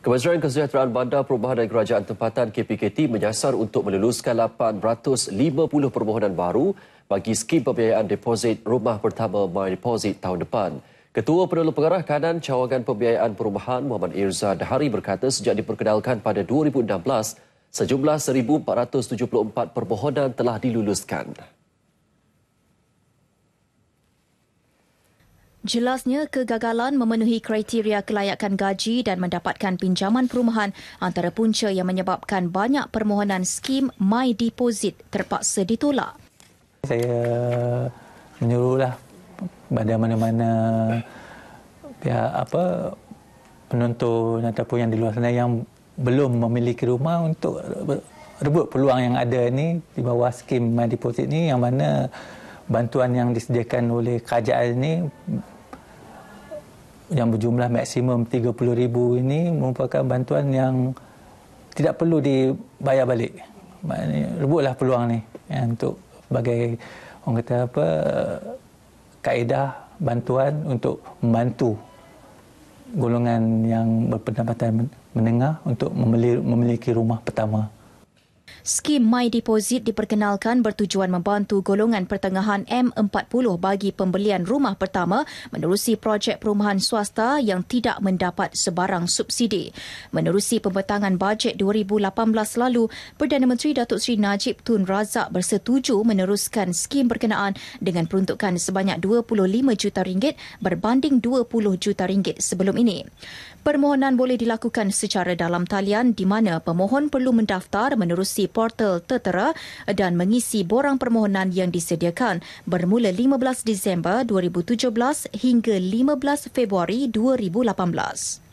Kementerian Kesejahteraan Bandar Perubahan dan Kerajaan Tempatan KPKT menyasar untuk meluluskan 850 permohonan baru bagi skim pembiayaan deposit rumah pertama My Deposit tahun depan. Ketua Penolong Pengarah Kanan Cawangan Pembiayaan Perumahan Muhammad Irza Dahari berkata sejak diperkenalkan pada 2016, sejumlah 1,474 permohonan telah diluluskan. Jelasnya kegagalan memenuhi kriteria kelayakan gaji dan mendapatkan pinjaman perumahan antara punca yang menyebabkan banyak permohonan skim My Deposit terpaksa ditolak. Saya menyuruhlah pada mana-mana pihak apa penonton ataupun yang di luar sana yang belum memiliki rumah untuk rebut peluang yang ada ini di bawah skim My Deposit ni yang mana bantuan yang disediakan oleh kerajaan ini yang berjumlah maksimum 30,000 ini merupakan bantuan yang tidak perlu dibayar balik. Maknanya rebutlah peluang ni ya, untuk bagi orang kata apa kaedah bantuan untuk membantu golongan yang berpendapatan menengah untuk memiliki rumah pertama. Skim My Deposit diperkenalkan bertujuan membantu golongan pertengahan M40 bagi pembelian rumah pertama menerusi projek perumahan swasta yang tidak mendapat sebarang subsidi. Menerusi pembentangan bajet 2018 lalu, Perdana Menteri Datuk Seri Najib Tun Razak bersetuju meneruskan skim berkenaan dengan peruntukan sebanyak 25 juta ringgit berbanding 20 juta ringgit sebelum ini. Permohonan boleh dilakukan secara dalam talian di mana pemohon perlu mendaftar menerusi portal tertera dan mengisi borang permohonan yang disediakan bermula 15 Disember 2017 hingga 15 Februari 2018.